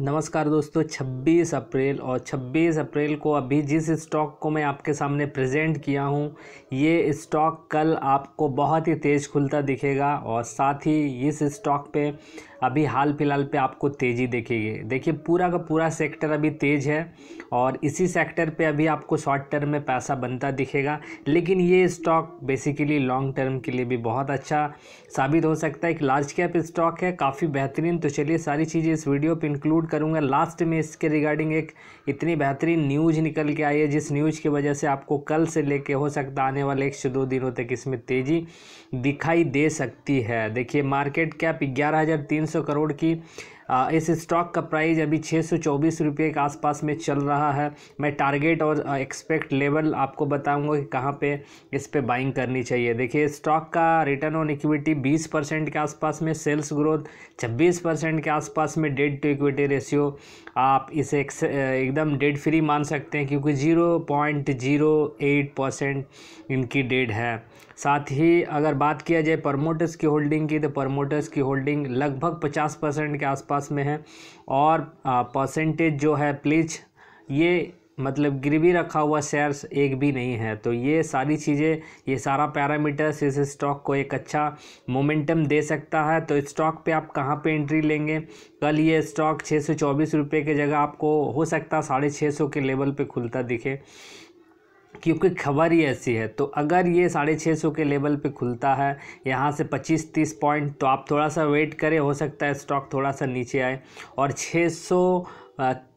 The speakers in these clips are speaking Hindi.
नमस्कार दोस्तों 26 अप्रैल और 26 अप्रैल को अभी जिस स्टॉक को मैं आपके सामने प्रेजेंट किया हूँ ये स्टॉक कल आपको बहुत ही तेज़ खुलता दिखेगा और साथ ही इस स्टॉक पे अभी हाल फिलहाल पे आपको तेज़ी देखेगी देखिए पूरा का पूरा सेक्टर अभी तेज़ है और इसी सेक्टर पे अभी आपको शॉर्ट टर्म में पैसा बनता दिखेगा लेकिन ये स्टॉक बेसिकली लॉन्ग टर्म के लिए भी बहुत अच्छा साबित हो सकता है एक लार्ज कैप स्टॉक है काफ़ी बेहतरीन तो चलिए सारी चीज़ें इस वीडियो पर इंक्लूड करूँगा लास्ट में इसके रिगार्डिंग एक इतनी बेहतरीन न्यूज़ निकल के आई है जिस न्यूज़ की वजह से आपको कल से लेके हो सकता आने वाले एक से दो दिनों तक इसमें तेज़ी दिखाई दे सकती है देखिए मार्केट कैप ग्यारह हज़ार तीन करोड़ की इस स्टॉक का प्राइस अभी छः सौ चौबीस रुपये के आसपास में चल रहा है मैं टारगेट और एक्सपेक्ट लेवल आपको बताऊंगा कि कहाँ पे इस पर बाइंग करनी चाहिए देखिए स्टॉक का रिटर्न ऑन इक्विटी बीस परसेंट के आसपास में सेल्स ग्रोथ छब्बीस परसेंट के आसपास में डेड टू इक्विटी रेशियो आप इसे एकदम डेड फ्री मान सकते हैं क्योंकि zero point zero eight percent इनकी डेड है साथ ही अगर बात किया जाए प्रमोटर्स की होल्डिंग की तो प्रमोटर्स की होल्डिंग लगभग पचास परसेंट के आसपास आसपास में है और परसेंटेज जो है प्लीज ये मतलब गिरवी रखा हुआ शेयर्स एक भी नहीं है तो ये सारी चीज़ें ये सारा पैरामीटर्स इस स्टॉक को एक अच्छा मोमेंटम दे सकता है तो स्टॉक पे आप कहाँ पे एंट्री लेंगे कल ये स्टॉक छः सौ चौबीस रुपये की जगह आपको हो सकता है साढ़े छः सौ के लेवल पे खुलता दिखे क्योंकि खबर ही ऐसी है तो अगर ये साढ़े छः सौ के लेवल पे खुलता है यहाँ से पच्चीस तीस पॉइंट तो आप थोड़ा सा वेट करें हो सकता है स्टॉक थोड़ा सा नीचे आए और छः सौ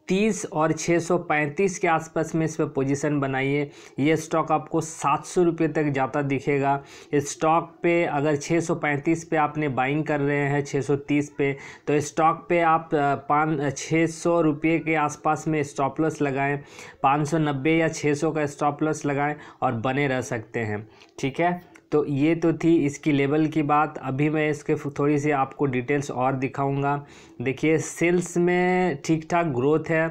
तीस और छः सौ पैंतीस के आसपास में इस पर पोजिशन बनाइए ये स्टॉक आपको सात सौ रुपये तक जाता दिखेगा इस स्टॉक पे अगर छः सौ पैंतीस पे आपने बाइंग कर रहे हैं छः सौ तीस पे तो इस स्टॉक पे आप पाँच छः सौ रुपये के आसपास में स्टॉप लॉस लगाएं पाँच सौ नब्बे या छः सौ का स्टॉप लॉस लगाएं और बने रह सकते हैं ठीक है तो ये तो थी इसकी लेवल की बात अभी मैं इसके थोड़ी सी आपको डिटेल्स और दिखाऊंगा देखिए सेल्स में ठीक ठाक ग्रोथ है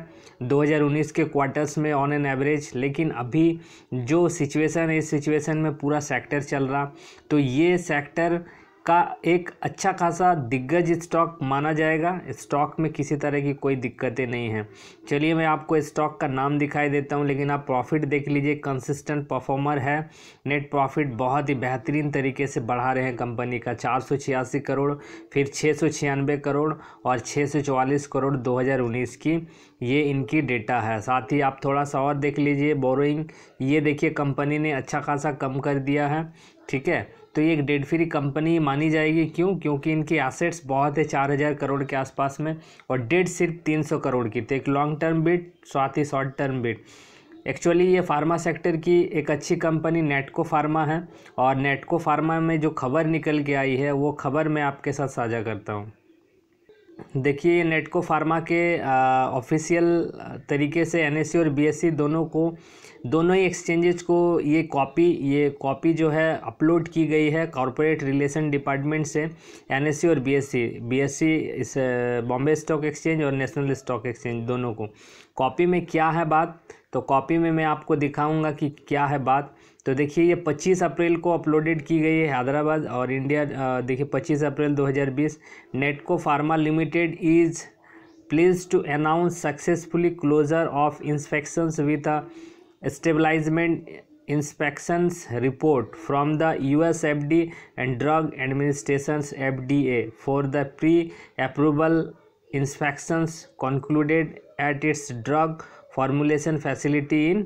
2019 के क्वार्टर्स में ऑन एन एवरेज लेकिन अभी जो सिचुएशन है इस सिचुएशन में पूरा सेक्टर चल रहा तो ये सेक्टर का एक अच्छा खासा दिग्गज स्टॉक माना जाएगा स्टॉक में किसी तरह की कोई दिक्कतें नहीं है चलिए मैं आपको स्टॉक का नाम दिखाई देता हूँ लेकिन आप प्रॉफिट देख लीजिए कंसिस्टेंट परफॉर्मर है नेट प्रॉफिट बहुत ही बेहतरीन तरीके से बढ़ा रहे हैं कंपनी का चार करोड़ फिर छः करोड़ और छः करोड़ उन्नीस की ये इनकी डेटा है साथ ही आप थोड़ा सा और देख लीजिए बोरोइंग ये देखिए कंपनी ने अच्छा खासा कम कर दिया है ठीक है तो ये एक डेड फ्री कंपनी मानी जाएगी क्यों क्योंकि इनके एसेट्स बहुत है चार हज़ार करोड़ के आसपास में और डेट सिर्फ तीन सौ करोड़ की तो एक लॉन्ग टर्म बिट साथ ही शॉर्ट टर्म बिट एक्चुअली ये फार्मा सेक्टर की एक अच्छी कंपनी नेटको फार्मा है और नेटको फार्मा में जो खबर निकल के आई है वो खबर मैं आपके साथ साझा करता हूँ देखिए नेटको फार्मा के ऑफिशियल तरीके से एनएससी e और बीएससी e दोनों को दोनों ही एक्सचेंजेज को ये कॉपी ये कॉपी जो है अपलोड की गई है कॉरपोरेट रिलेशन डिपार्टमेंट से एनएससी e और BSC BSC is Bombay stock exchange और नेशनल स्टॉक एक्सचेंज दोनों को कॉपी में क्या है बात तो कॉपी में मैं आपको दिखाऊंगा कि क्या है बात तो देखिए ये 25 अप्रैल को अपलोडेड की गई है हैदराबाद और इंडिया देखिए 25 April 2020 Natco pharma limited is please to announce successfully closure of inspections with a establishment U S F D and drug administration F D A for the pre approval inspections concluded at its drug formulation facility in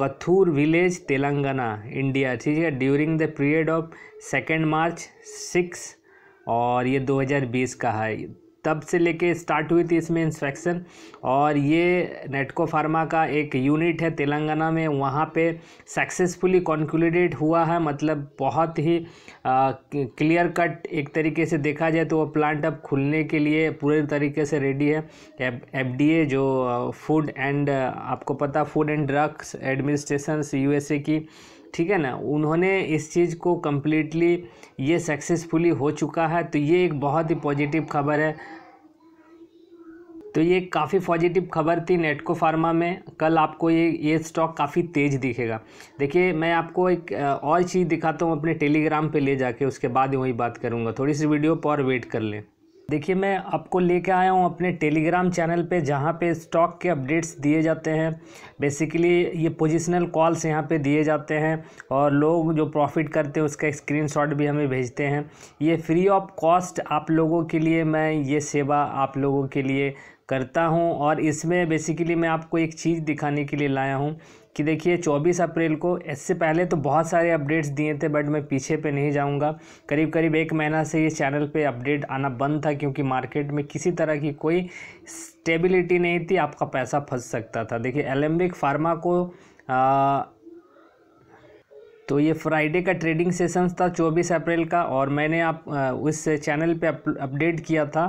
Kothur village Telangana India ठीक है during the period of second March six और ये 2020 का है तब से लेके स्टार्ट हुई थी इसमें इंस्पेक्शन और ये नेटको फार्मा का एक यूनिट है तेलंगाना में वहाँ पे सक्सेसफुली कॉन्कुलेटेड हुआ है मतलब बहुत ही आ, क्लियर कट एक तरीके से देखा जाए तो वो प्लांट अब खुलने के लिए पूरे तरीके से रेडी है एफ जो फूड एंड आपको पता food and drugs administration USA की ठीक है ना उन्होंने इस चीज़ को कम्प्लीटली ये सक्सेसफुली हो चुका है तो ये एक बहुत ही पॉजिटिव खबर है तो ये काफ़ी पॉजिटिव खबर थी नेटको फार्मा में कल आपको ये ये स्टॉक काफ़ी तेज़ दिखेगा देखिए मैं आपको एक और चीज़ दिखाता हूँ अपने टेलीग्राम पे ले जाके उसके बाद वही बात करूँगा थोड़ी सी वीडियो पर वेट कर लें देखिए मैं आपको लेके आया हूँ अपने टेलीग्राम चैनल पे जहाँ पे स्टॉक के अपडेट्स दिए जाते हैं बेसिकली ये पोजिशनल कॉल्स यहाँ पे दिए जाते हैं और लोग जो प्रॉफिट करते हैं उसका स्क्रीनशॉट भी हमें भेजते हैं ये फ्री ऑफ कॉस्ट आप लोगों के लिए मैं ये सेवा आप लोगों के लिए करता हूँ और इसमें बेसिकली मैं आपको एक चीज़ दिखाने के लिए लाया हूँ कि देखिए 24 अप्रैल को इससे पहले तो बहुत सारे अपडेट्स दिए थे बट मैं पीछे पे नहीं जाऊंगा करीब करीब एक महीना से ये चैनल पे अपडेट आना बंद था क्योंकि मार्केट में किसी तरह की कोई स्टेबिलिटी नहीं थी आपका पैसा फंस सकता था देखिए एलम्बिक फार्मा को आ, तो ये फ्राइडे का ट्रेडिंग सेशंस था 24 अप्रैल का और मैंने आप उस चैनल पे अपडेट किया था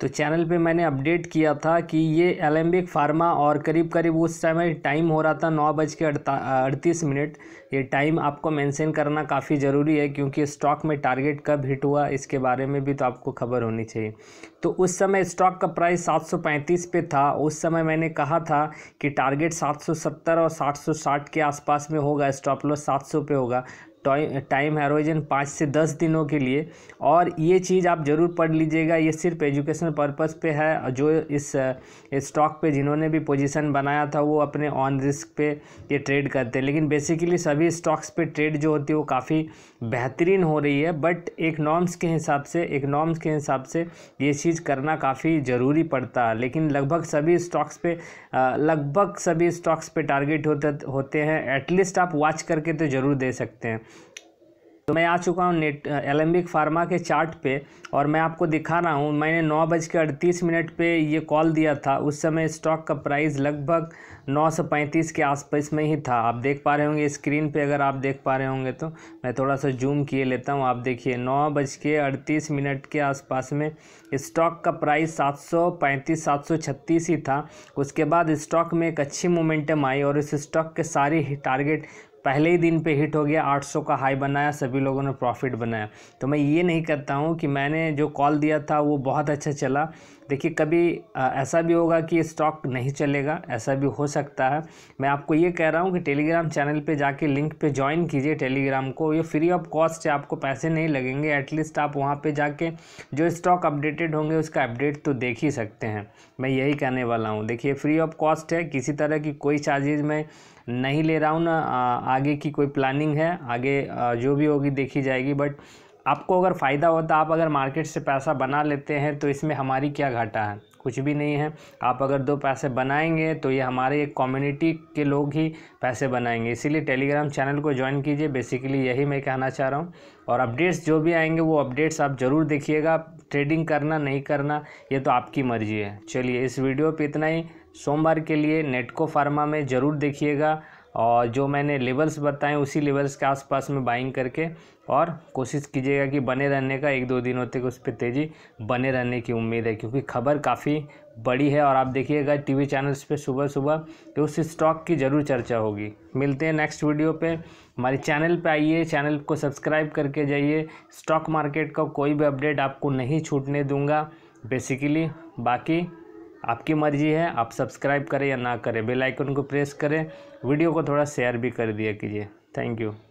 तो चैनल पे मैंने अपडेट किया था कि ये एलम्बिक फार्मा और करीब करीब उस समय टाइम हो रहा था नौ बज के अड़तीस मिनट ये टाइम आपको मेंशन करना काफ़ी ज़रूरी है क्योंकि स्टॉक में टारगेट कब हिट हुआ इसके बारे में भी तो आपको खबर होनी चाहिए तो उस समय स्टॉक का प्राइस 735 पे था उस समय मैंने कहा था कि टारगेट 770 और 760 के आसपास में होगा स्टॉप लॉस 700 पे होगा टाइम हेरोइजन पाँच से दस दिनों के लिए और ये चीज़ आप ज़रूर पढ़ लीजिएगा ये सिर्फ एजुकेशन पर्पज़ पे है जो इस स्टॉक पे जिन्होंने भी पोजीशन बनाया था वो अपने ऑन रिस्क पे ये ट्रेड करते हैं लेकिन बेसिकली सभी स्टॉक्स पे ट्रेड जो होती है वो काफ़ी बेहतरीन हो रही है बट एक नॉर्म्स के हिसाब से एक नॉर्म्स के हिसाब से ये चीज़ करना काफ़ी ज़रूरी पड़ता है लेकिन लगभग सभी स्टॉक्स पे लगभग सभी स्टॉक्स पे टारगेट होते होते हैं एटलीस्ट आप वॉच करके तो ज़रूर दे सकते हैं तो मैं आ चुका हूँ नेट एलम्बिक फार्मा के चार्ट पे और मैं आपको दिखा रहा हूँ मैंने नौ बज के अड़तीस मिनट पर ये कॉल दिया था उस समय स्टॉक का प्राइस लगभग नौ सौ पैंतीस के आसपास में ही था आप देख पा रहे होंगे स्क्रीन पे अगर आप देख पा रहे होंगे तो मैं थोड़ा सा जूम किए लेता हूँ आप देखिए नौ बज के अड़तीस मिनट के आसपास में स्टॉक का प्राइस सात सौ पैंतीस सात सौ छत्तीस ही था उसके बाद स्टॉक में एक अच्छी मोमेंटम आई और इस स्टॉक के सारे टारगेट पहले ही दिन पे हिट हो गया 800 का हाई बनाया सभी लोगों ने प्रॉफिट बनाया तो मैं ये नहीं करता हूँ कि मैंने जो कॉल दिया था वो बहुत अच्छा चला देखिए कभी ऐसा भी होगा कि स्टॉक नहीं चलेगा ऐसा भी हो सकता है मैं आपको ये कह रहा हूँ कि टेलीग्राम चैनल पे जाके लिंक पे ज्वाइन कीजिए टेलीग्राम को ये फ्री ऑफ कॉस्ट है आपको पैसे नहीं लगेंगे एटलीस्ट आप वहाँ पे जाके जो स्टॉक अपडेटेड होंगे उसका अपडेट तो देख ही सकते हैं मैं यही कहने वाला हूँ देखिए फ्री ऑफ कॉस्ट है किसी तरह की कोई चार्जेज मैं नहीं ले रहा हूँ ना आगे की कोई प्लानिंग है आगे जो भी होगी देखी जाएगी बट आपको अगर फ़ायदा होता तो आप अगर मार्केट से पैसा बना लेते हैं तो इसमें हमारी क्या घाटा है कुछ भी नहीं है आप अगर दो पैसे बनाएंगे तो ये हमारे एक कम्युनिटी के लोग ही पैसे बनाएंगे इसीलिए टेलीग्राम चैनल को ज्वाइन कीजिए बेसिकली यही मैं कहना चाह रहा हूँ और अपडेट्स जो भी आएंगे वो अपडेट्स आप ज़रूर देखिएगा ट्रेडिंग करना नहीं करना ये तो आपकी मर्ज़ी है चलिए इस वीडियो पर इतना ही सोमवार के लिए नेटको फार्मा में ज़रूर देखिएगा और जो मैंने लेवल्स बताए उसी लेवल्स के आसपास में बाइंग करके और कोशिश कीजिएगा कि बने रहने का एक दो दिनों तक उस पर तेज़ी बने रहने की उम्मीद है क्योंकि खबर काफ़ी बड़ी है और आप देखिएगा टीवी चैनल्स पे सुबह सुबह उस स्टॉक की ज़रूर चर्चा होगी मिलते हैं नेक्स्ट वीडियो पे हमारे चैनल पे आइए चैनल को सब्सक्राइब करके जाइए स्टॉक मार्केट का कोई भी अपडेट आपको नहीं छूटने दूँगा बेसिकली बाकी आपकी मर्जी है आप सब्सक्राइब करें या ना करें बेल आइकन को प्रेस करें वीडियो को थोड़ा शेयर भी कर दिया कीजिए थैंक यू